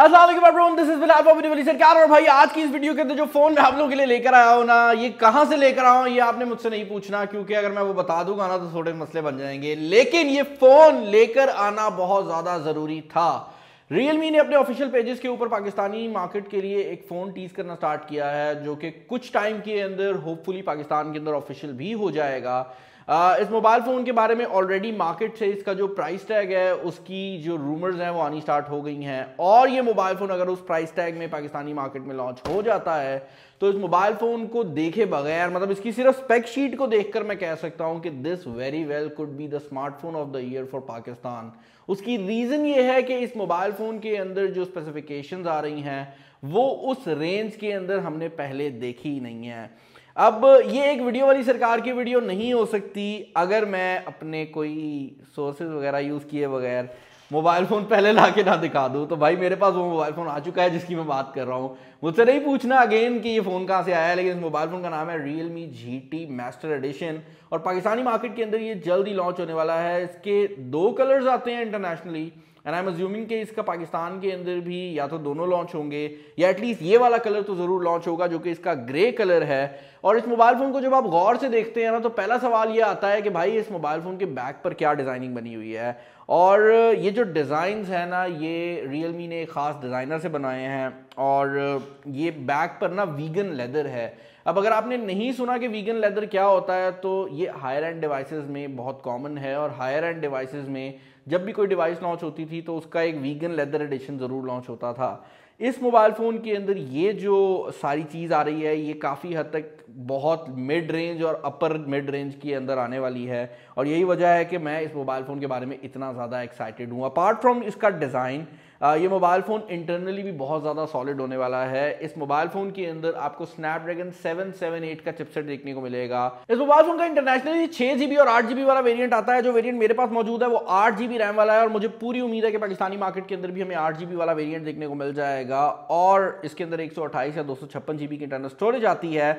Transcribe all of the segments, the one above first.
Aslam everyone this is Bilal Sarkar और भाई आज की इस वीडियो के अंदर जो फ़ोन मैं आप लोगों के लिए लेकर आया हूँ ना ये कहाँ से लेकर आया हूँ ये आपने मुझसे नहीं पूछना क्योंकि अगर मैं वो बता दूंगा ना तो थोड़े मसले बन जाएंगे लेकिन ये फ़ोन लेकर आना बहुत ज़्यादा ज़रूरी था रियलमी ने अपने ऑफिशियल पेजेस के ऊपर पाकिस्तानी मार्केट के लिए एक फ़ोन टीज करना स्टार्ट किया है जो कि कुछ टाइम के अंदर होपफुली पाकिस्तान के अंदर ऑफिशियल भी हो जाएगा इस मोबाइल फ़ोन के बारे में ऑलरेडी मार्केट से इसका जो प्राइस टैग है उसकी जो रूमर्स हैं वो आनी स्टार्ट हो गई हैं और ये मोबाइल फ़ोन अगर उस प्राइस टैग में पाकिस्तानी मार्केट में लॉन्च हो जाता है तो इस मोबाइल फ़ोन को देखे बगैर मतलब इसकी सिर्फ स्पेक शीट को देख मैं कह सकता हूँ कि this very well could be the smartphone of the year for Pakistan उसकी रीज़न ये है कि इस मोबाइल फ़ोन के अंदर जो स्पेसिफिकेशन आ रही हैं वो उस रेंज के अंदर हमने पहले देखी ही नहीं है अब ये एक वीडियो वाली सरकार की वीडियो नहीं हो सकती अगर मैं अपने कोई सोर्सेज वगैरह यूज़ किए बगैर मोबाइल फ़ोन पहले ला के ना दिखा दूँ तो भाई मेरे पास वो मोबाइल फ़ोन आ चुका है जिसकी मैं बात कर रहा हूँ मुझसे नहीं पूछना अगेन कि ये फ़ोन कहाँ से आया है लेकिन इस मोबाइल फ़ोन का नाम है Realme G T master edition और पाकिस्तानी मार्केट के अंदर ये जल्द ही लॉन्च होने वाला है इसके दो कलर्स आते हैं internationally and I am assuming कि इसका पाकिस्तान के अंदर भी या तो दोनों लॉन्च होंगे या एटलीस्ट ये वाला कलर तो ज़रूर लॉन्च होगा जो कि इसका ग्रे कलर है और इस मोबाइल फ़ोन को जब आप गौर से देखते हैं ना तो पहला सवाल ये आता है कि भाई इस मोबाइल फ़ोन के बैक पर क्या डिज़ाइनिंग बनी हुई है और ये जो डिज़ाइंस हैं ना ये रियल मी ने ख़ास डिज़ाइनर से बनाए हैं और ये बैक पर ना वीगन लेदर है अब अगर आपने नहीं सुना कि वीगन लेदर क्या होता है तो ये हायर एंड डिवाइसेस में बहुत कॉमन है और हायर एंड डिवाइसेस में जब भी कोई डिवाइस लॉन्च होती थी तो उसका एक वीगन लेदर एडिशन ज़रूर लॉन्च होता था इस मोबाइल फ़ोन के अंदर ये जो सारी चीज़ आ रही है ये काफ़ी हद तक बहुत मिड रेंज और अपर मिड रेंज के अंदर आने वाली है और यही वजह है कि मैं इस मोबाइल फ़ोन के बारे में इतना ज़्यादा एक्साइटेड हूँ अपार्ट फ्रॉम इसका डिज़ाइन ये मोबाइल फ़ोन इंटरनली भी बहुत ज़्यादा सॉलिड होने वाला है इस मोबाइल फ़ोन के अंदर आपको स्नैपड्रैगन 778 का चिपसेट देखने को मिलेगा इस मोबाइल फ़ोन का इंटरनेशनली छः जीबी और आठ जीबी वाला वेरियंट आता है जो वेरियंट मेरे पास मौजूद है वो आठ जीबी रैम वाला है और मुझे पूरी उम्मीद है कि पाकिस्तानी मार्केट के अंदर भी हमें आठ जीबी वाला वेरियंट देखने को मिल जाएगा और इसके अंदर एक या दो सौ की इंटरनल स्टोरेज आती है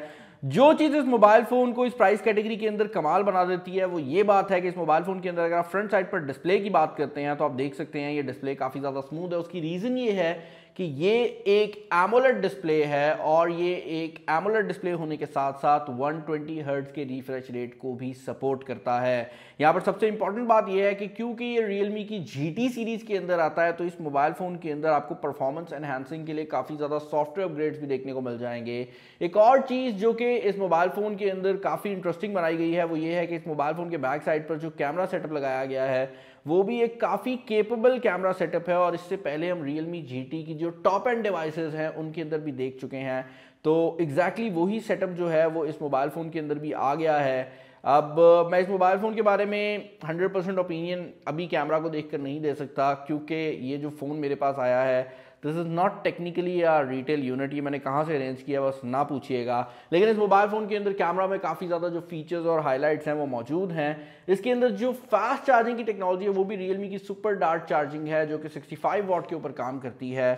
जो चीज़ इस मोबाइल फ़ोन को इस प्राइस कैटेगरी के अंदर कमाल बना देती है वो ये बात है कि इस मोबाइल फ़ोन के अंदर अगर आप फ्रंट साइड पर डिस्प्ले की बात करते हैं तो आप देख सकते हैं ये डिस्प्ले काफ़ी ज़्यादा स्मूथ है उसकी रीज़न ये है कि ये एक एमोलेट डिस्प्ले है और ये एक एमोलेट डिस्प्ले होने के साथ साथ 120 ट्वेंटी के रिफ्रेश रेट को भी सपोर्ट करता है यहाँ पर सबसे इंपॉर्टेंट बात यह है कि क्योंकि ये रियलमी की जी सीरीज के अंदर आता है तो इस मोबाइल फ़ोन के अंदर आपको परफॉर्मेंस एनहेंसिंग के लिए काफ़ी ज़्यादा सॉफ्टवेयर अपग्रेड्स भी देखने को मिल जाएंगे एक और चीज़ जो कि इस मोबाइल फ़ोन के अंदर काफ़ी इंटरेस्टिंग बनाई गई है वो ये है कि इस मोबाइल फ़ोन के बैक साइड पर जो कैमरा सेटअप लगाया गया है वो भी एक काफ़ी केपेबल कैमरा सेटअप है और इससे पहले हम रियलमी जी की जो टॉप एंड डिवाइसेज हैं उनके अंदर भी देख चुके हैं तो एग्जैक्टली exactly वही सेटअप जो है वो इस मोबाइल फ़ोन के अंदर भी आ गया है अब मैं इस मोबाइल फ़ोन के बारे में 100 परसेंट ओपिनियन अभी कैमरा को देखकर नहीं दे सकता क्योंकि ये जो फ़ोन मेरे पास आया है दिस इज़ नॉट टेक्निकली या रिटेल यूनिट ये मैंने कहाँ से अरेंज किया बस ना पूछिएगा लेकिन इस मोबाइल फ़ोन के अंदर कैमरा में काफ़ी ज़्यादा जो फीचर्स और हाईलाइट्स हैं वो मौजूद हैं इसके अंदर जो फास्ट चार्जिंग की टेक्नोलॉजी है वो भी रियलमी की सुपर डार्ट चार्जिंग है जो कि 65 वॉट के ऊपर काम करती है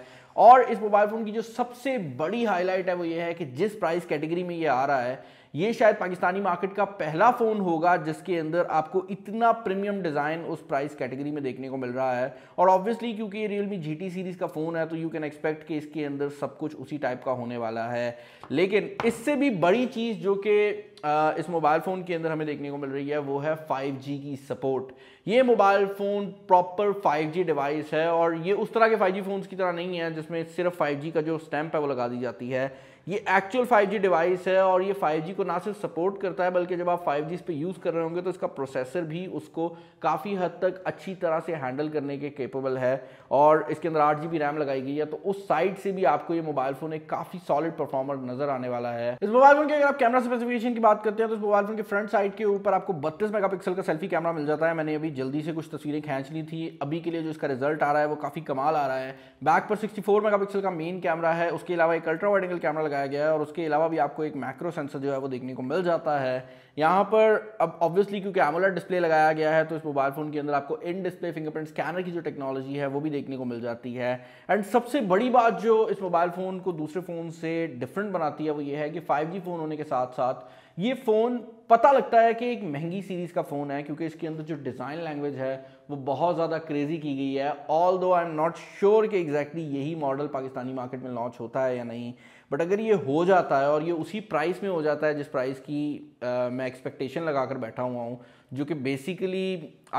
और इस मोबाइल फ़ोन की जो सबसे बड़ी हाईलाइट है वो ये है कि जिस प्राइस कैटेगरी में ये आ रहा है ये शायद पाकिस्तानी मार्केट का पहला फ़ोन होगा जिसके अंदर आपको इतना प्रीमियम डिज़ाइन उस प्राइस कैटेगरी में देखने को मिल रहा है और ऑब्वियसली क्योंकि ये रियलमी जी टी सीरीज़ का फ़ोन है तो यू कैन एक्सपेक्ट कि इसके अंदर सब कुछ उसी टाइप का होने वाला है लेकिन इससे भी बड़ी चीज़ जो कि इस मोबाइल फ़ोन के अंदर हमें देखने को मिल रही है वो है 5G की सपोर्ट ये mobile phone proper 5G device है और ये उस तरह के 5G फ़ोन्स की तरह नहीं है जिसमें सिर्फ 5G का जो स्टैंप है वो लगा दी जाती है ये एक्चुअल 5G डिवाइस है और ये 5G को ना सिर्फ सपोर्ट करता है बल्कि जब आप 5G इस पर यूज़ कर रहे होंगे तो इसका प्रोसेसर भी उसको काफ़ी हद तक अच्छी तरह से हैंडल करने के केपेबल है और इसके अंदर आठ जी रैम लगाई गई है तो उस साइड से भी आपको ये मोबाइल फ़ोन एक काफ़ी सॉलिड परफॉर्मर नज़र आने वाला है इस मोबाइल फ़ोन के अगर आप कैमरा स्पेसिफिकेशन की बात बात करते हैं तो इस मोबाइल फ़ोन के फ्रंट साइड के ऊपर आपको 32 मेगापिक्सल का सेल्फी कैमरा मिल जाता है मैंने अभी जल्दी से कुछ तस्वीरें खींच ली थी अभी के लिए जो इसका रिजल्ट आ रहा है वो काफ़ी कमाल आ रहा है बैक पर 64 मेगापिक्सल का मेन कैमरा है उसके अलावा एक अल्ट्रा वाइड एंगल कैमरा लगाया गया है और उसके अलावा भी आपको एक मैक्रो सेंसर जो है वो देखने को मिल जाता है यहाँ पर अब ऑब्वियसली क्योंकि एमोलर डिस्प्ले लगाया गया है तो इस मोबाइल फ़ोन के अंदर आपको इन डिस्प्ले फिंगरप्रिंट स्कैनर की जो टेक्नोलॉजी है वो भी देखने को मिल जाती है एंड सबसे बड़ी बात जो इस मोबाइल फ़ोन को दूसरे फ़ोन से डिफरेंट बनाती है वो ये है कि फाइव फ़ोन होने के साथ साथ ये फ़ोन पता लगता है कि एक महंगी सीरीज़ का फ़ोन है क्योंकि इसके अंदर जो डिज़ाइन लैंग्वेज है वो बहुत ज़्यादा क्रेज़ी की गई है although I am not sure कि एग्जैक्टली exactly यही मॉडल पाकिस्तानी मार्केट में लॉन्च होता है या नहीं बट अगर ये हो जाता है और ये उसी प्राइस में हो जाता है जिस प्राइस की आ, मैं एक्सपेक्टेशन लगा कर बैठा हुआ हूँ जो कि बेसिकली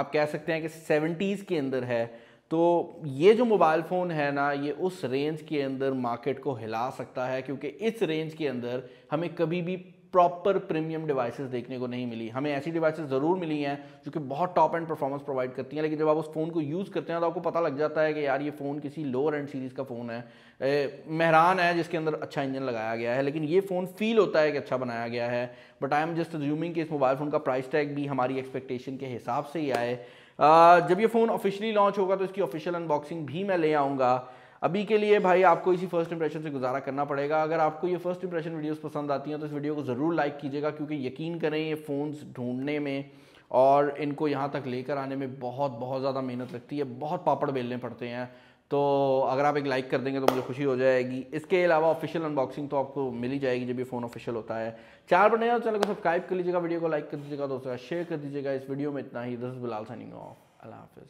आप कह सकते हैं कि सेवेंटीज़ के अंदर है तो ये जो मोबाइल फ़ोन है ना ये उस रेंज के अंदर मार्केट को हिला सकता है क्योंकि इस रेंज के अंदर हमें कभी भी प्रॉपर प्रीमियम डिवाइसेस देखने को नहीं मिली हमें ऐसी डिवाइसेस ज़रूर मिली हैं जो कि बहुत टॉप एंड परफॉर्मेंस प्रोवाइड करती हैं लेकिन जब आप उस फ़ोन को यूज़ करते हैं तो आपको पता लग जाता है कि यार ये फ़ोन किसी लोअर एंड सीरीज़ का फ़ोन है मेहरान है जिसके अंदर अच्छा इंजन लगाया गया है लेकिन ये फ़ोन फील होता है कि अच्छा बनाया गया है but I am just assuming कि इस मोबाइल फ़ोन का प्राइस टैग भी हमारी एक्सपेक्टेशन के हिसाब से ही आए जब ये फ़ोन ऑफिशियली लॉन्च होगा तो इसकी ऑफिशियल अनबॉक्सिंग भी मैं ले आऊँगा अभी के लिए भाई आपको इसी फर्स्ट इंप्रेशन से गुजारा करना पड़ेगा अगर आपको ये फर्स्ट इंप्रेशन वीडियोस पसंद आती हैं तो इस वीडियो को ज़रूर लाइक कीजिएगा क्योंकि यकीन करें ये फ़ोन्स ढूंढने में और इनको यहाँ तक लेकर आने में बहुत बहुत ज़्यादा मेहनत लगती है बहुत पापड़ बेलने पड़ते हैं तो अगर आप एक लाइक कर देंगे तो मुझे खुशी हो जाएगी इसके अलावा ऑफिशियल अनबॉक्सिंग तो आपको मिल ही जाएगी जब ये फ़ोन ऑफिशियल होता है चार बने तो चैनल को सब्सक्राइब कर लीजिएगा वीडियो को लाइक कर दीजिएगा दोस्तों शेयर कर दीजिएगा इस वीडियो में इतना ही दस बिलाल सैनिंग ऑफ अल्लाह हाफ़